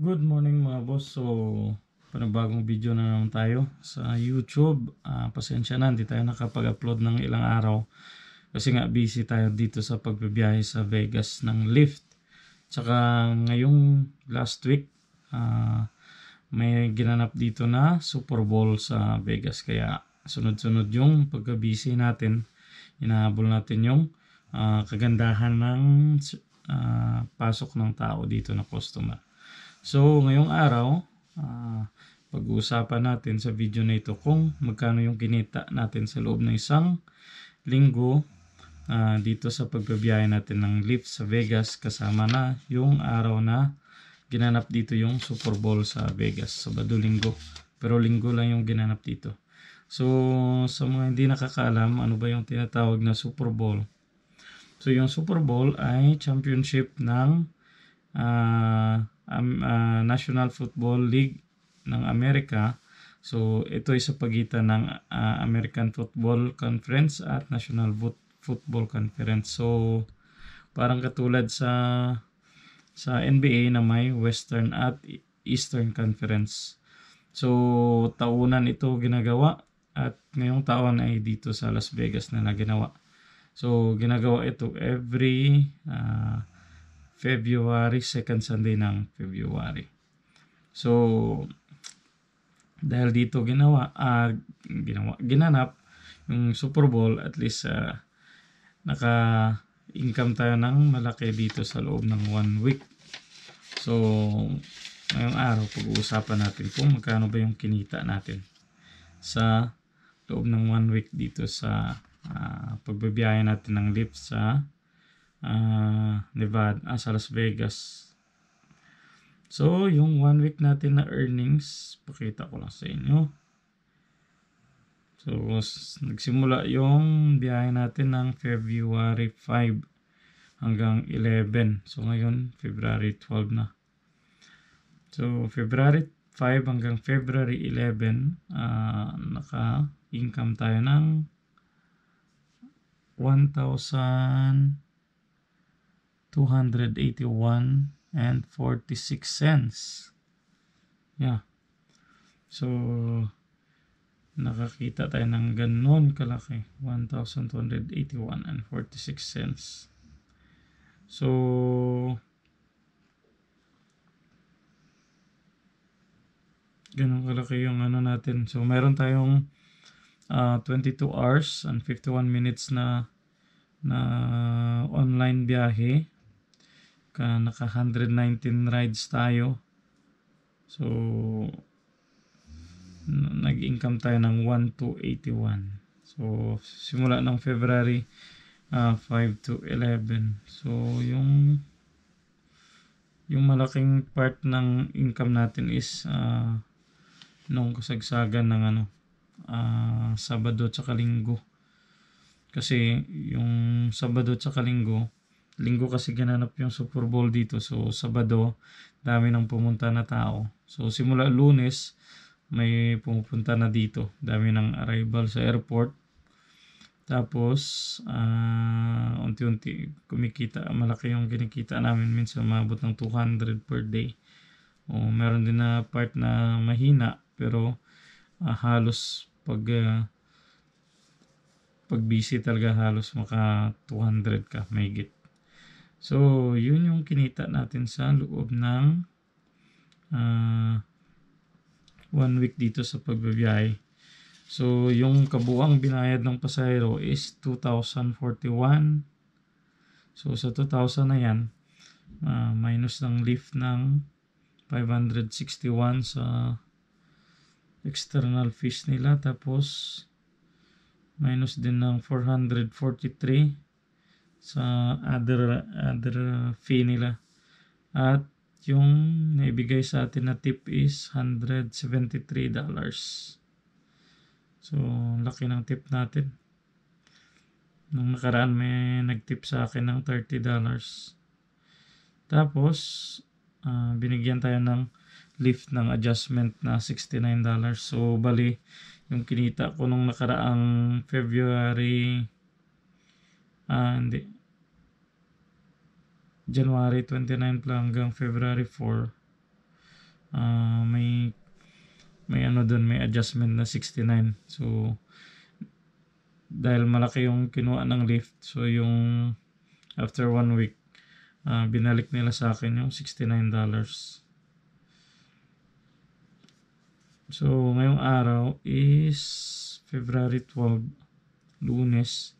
Good morning mga boss. So, panibagong video na naman tayo sa YouTube. Uh, pasensya na, hindi tayo nakapag-upload ng ilang araw. Kasi nga busy tayo dito sa pagbibiyahe sa Vegas ng Lyft. Tsaka ngayong last week, uh, may ginanap dito na Super Bowl sa Vegas. Kaya sunod-sunod yung pagka-busy natin. Inahabol natin yung uh, kagandahan ng uh, pasok ng tao dito na customer. So, ngayong araw, uh, pag-uusapan natin sa video na ito kung magkano yung kinita natin sa loob ng isang linggo uh, dito sa pagbabiyahe natin ng lift sa Vegas kasama na yung araw na ginanap dito yung Super Bowl sa Vegas, Sabado linggo. Pero linggo lang yung ginanap dito. So, sa mga hindi nakakaalam, ano ba yung tinatawag na Super Bowl? So, yung Super Bowl ay championship ng uh, um, uh, National Football League ng Amerika. So ito ay sa pagitan ng uh, American Football Conference at National Football Conference. So parang katulad sa sa NBA na may Western at Eastern Conference. So taunan ito ginagawa at ngayong taon ay dito sa Las Vegas na naginawa. So ginagawa ito every uh, February, second Sunday ng February. So, dahil dito ginawa, uh, ginawa ginanap yung Super Bowl, at least uh, naka-income tayo ng malaki dito sa loob ng one week. So, ngayong araw, pag-uusapan natin kung magkano ba yung kinita natin sa loob ng one week dito sa uh, ah, pagbibiyaya natin ng lift sa uh, ah, Nevada, ah, sa Las Vegas. So, yung one week natin na earnings, pakita ko lang sa inyo. So, nagsimula yung biyahe natin ng February 5 hanggang 11. So, ngayon, February 12 na. So, February 5 hanggang February 11, uh, ah, naka-income tayo ng 1,000 281 and 46 cents. Yeah. So, nakakita tayo ng ganun kalaki. 1,281 and 46 cents. So, ganun kalaki yung ano natin. So, meron tayong uh, ah, 22 hours and 51 minutes na na online biyahe naka, naka 119 rides tayo. So, nag-income tayo ng 1 to 81. So, simula ng February uh, ah, 5 to 11. So, yung yung malaking part ng income natin is uh, nung kasagsagan ng ano uh, Sabado at Linggo. Kasi yung Sabado at Linggo Linggo kasi ginanap yung Super Bowl dito. So, Sabado, dami nang pumunta na tao. So, simula lunes, may pumupunta na dito. Dami ng arrival sa airport. Tapos, uh, unti-unti kumikita. Malaki yung kinikita namin. Minsan, maabot ng 200 per day. O, meron din na part na mahina. Pero, uh, halos pag... Uh, pag busy talaga halos maka 200 ka, may git. So, yun yung kinita natin sa loob ng uh, one week dito sa pagbibiyahe. So, yung kabuang binayad ng pasahero is 2,041. So, sa 2,000 na yan, uh, minus ng lift ng 561 sa external fees nila. Tapos, minus din ng 443 sa other other fee nila. At yung naibigay sa atin na tip is $173. So, laki ng tip natin. Nung nakaraan may nagtip sa akin ng $30. Tapos, uh, binigyan tayo ng lift ng adjustment na $69. So, bali, yung kinita ko nung nakaraang February ah, hindi January 29 pa hanggang February 4 ah, may may ano doon may adjustment na 69 so dahil malaki yung kinuha ng lift so yung after one week uh, binalik nila sa akin yung 69 dollars so ngayong araw is February 12 lunes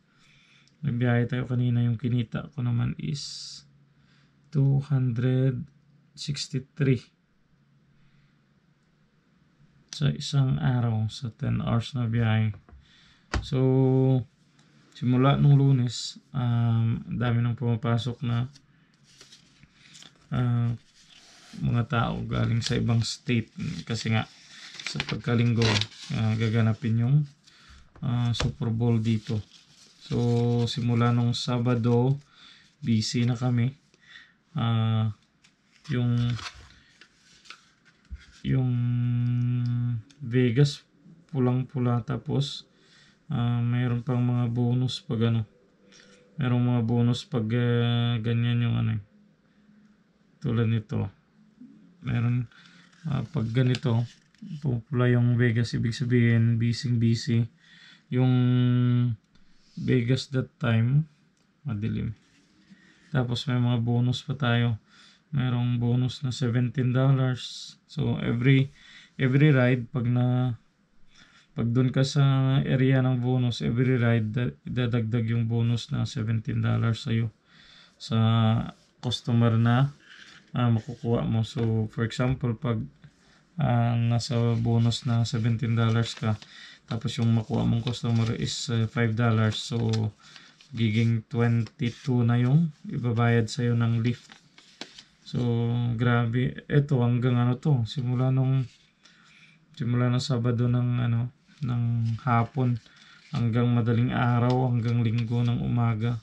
nagbiyahe tayo kanina, yung kinita ko naman is 263 sa isang araw sa 10 hours na biyahe. So, simula nung lunes, um, dami nang pumapasok na uh, mga tao galing sa ibang state kasi nga sa pagkalinggo uh, gaganapin yung uh, Super Bowl dito. So, simula nung Sabado, busy na kami. Uh, yung yung Vegas pulang-pula tapos uh, mayroon pang mga bonus pag ano mayroon mga bonus pag uh, ganyan yung ano eh. tulad nito meron uh, pag ganito pupula yung Vegas ibig sabihin busy busy yung Vegas that time. Madilim. Tapos may mga bonus pa tayo. Merong bonus na $17. So every every ride pag na pag dun ka sa area ng bonus, every ride dadagdag yung bonus na $17 sa iyo sa customer na uh, makukuha mo. So for example, pag uh, nasa bonus na $17 ka, tapos yung makuha mong customer is uh, eh, $5. So, giging 22 na yung ibabayad sa'yo ng lift. So, grabe. Ito, hanggang ano to. Simula nung, simula nung Sabado ng, ano, ng hapon hanggang madaling araw, hanggang linggo ng umaga.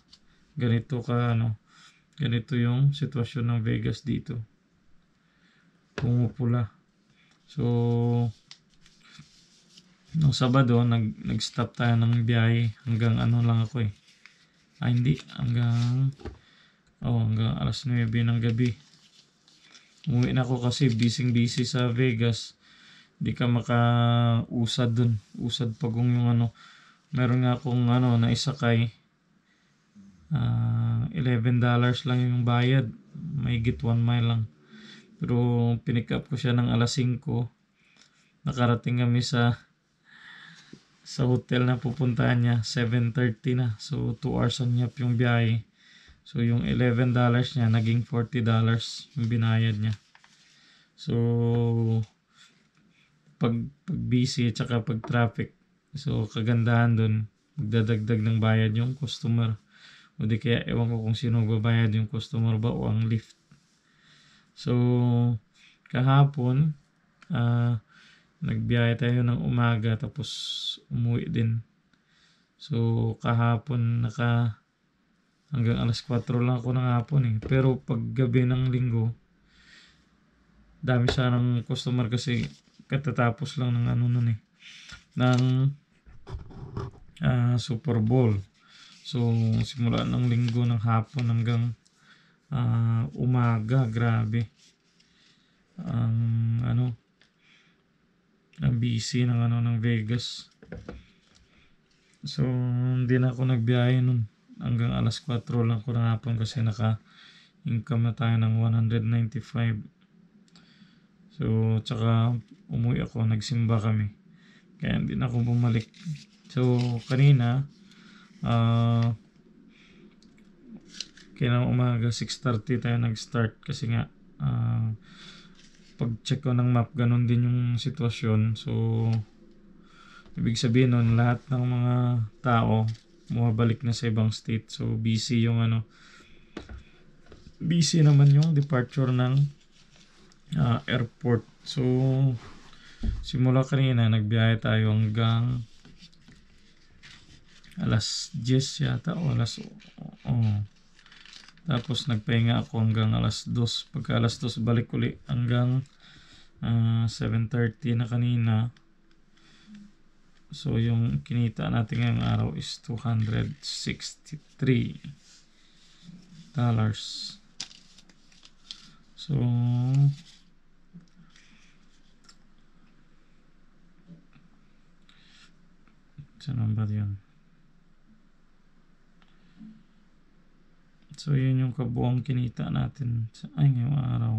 Ganito ka, ano, ganito yung sitwasyon ng Vegas dito. Pumupula. So, no Sabado, nag, nag-stop tayo ng biyahe hanggang ano lang ako eh. Ah, hindi. Hanggang, oh, hanggang alas 9 ng gabi. Umuwi na ako kasi busy-busy sa Vegas. Hindi ka makausad dun. Usad pagong yung ano. Meron nga akong ano, na naisakay. Uh, ah, $11 lang yung bayad. May git 1 mile lang. Pero pinick up ko siya ng alas 5. Nakarating kami sa sa hotel na pupuntahan niya 7.30 na so 2 hours on niya yung biyahe so yung 11 dollars niya naging 40 dollars yung binayad niya so pag, pag busy at saka pag traffic so kagandahan dun magdadagdag ng bayad yung customer o di kaya ewan ko kung sino magbabayad yung customer ba o ang lift so kahapon ah uh, nagbiyahe tayo ng umaga tapos umuwi din. So kahapon naka hanggang alas 4 lang ako ng hapon eh. Pero pag gabi ng linggo dami sanang customer kasi katatapos lang ng ano nun eh ng uh, Super Bowl. So simula ng linggo ng hapon hanggang uh, umaga grabe ang um, ano na busy ng ano ng Vegas. So, hindi na ako nagbiyahe nun. Hanggang alas 4 lang ko na hapon kasi naka-income na tayo ng 195. So, tsaka umuwi ako, nagsimba kami. Kaya hindi na ako bumalik. So, kanina, uh, ah, kaya umaga 6.30 tayo nag-start kasi nga uh, pag-check ko ng map, ganun din yung sitwasyon. So, ibig sabihin nun, lahat ng mga tao balik na sa ibang state. So, busy yung ano, busy naman yung departure ng uh, airport. So, simula kanina, nagbiyahe tayo hanggang alas 10 yata o alas oh, tapos nagpahinga ako hanggang alas 2. Pagka alas 2 balik uli hanggang uh, ah, 7.30 na kanina. So yung kinita natin ngayong araw is 263 dollars. So Saan ang ba yun? So, yun yung kabuang kinita natin sa ay, ngayong araw.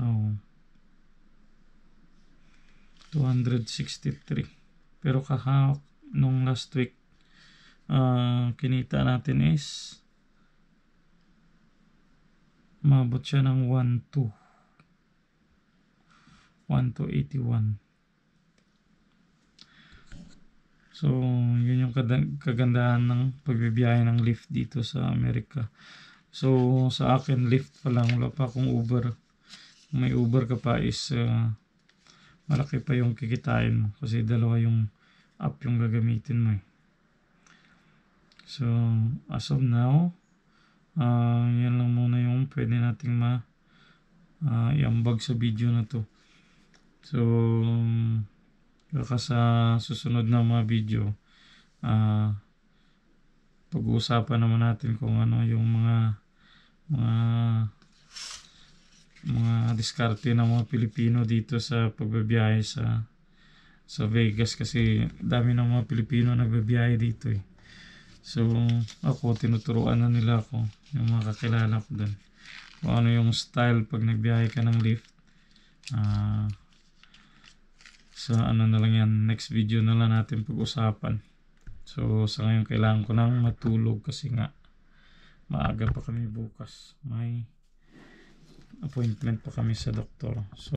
Oh. 263. Pero kahawak nung last week, uh, kinita natin is mabot siya ng 1 1,281. So, yun yung kagandahan ng pagbibiyahe ng Lyft dito sa Amerika. So, sa akin, Lyft pa lang. Wala pa akong Uber. may Uber ka pa is uh, malaki pa yung kikitain mo. Kasi dalawa yung app yung gagamitin mo eh. So, as of now, uh, yan lang muna yung pwede nating ma uh, iambag sa video na to. So, Baka sa susunod na mga video, uh, pag-uusapan naman natin kung ano yung mga mga mga diskarte ng mga Pilipino dito sa pagbabiyahe sa sa Vegas kasi dami ng mga Pilipino nagbabiyahe dito eh. So ako tinuturuan na nila ako yung mga kakilala ko doon. Kung ano yung style pag nagbiyahe ka ng lift. Ah uh, sa ano na lang yan next video na lang natin pag-usapan so sa ngayon kailangan ko nang matulog kasi nga maaga pa kami bukas may appointment pa kami sa doktor so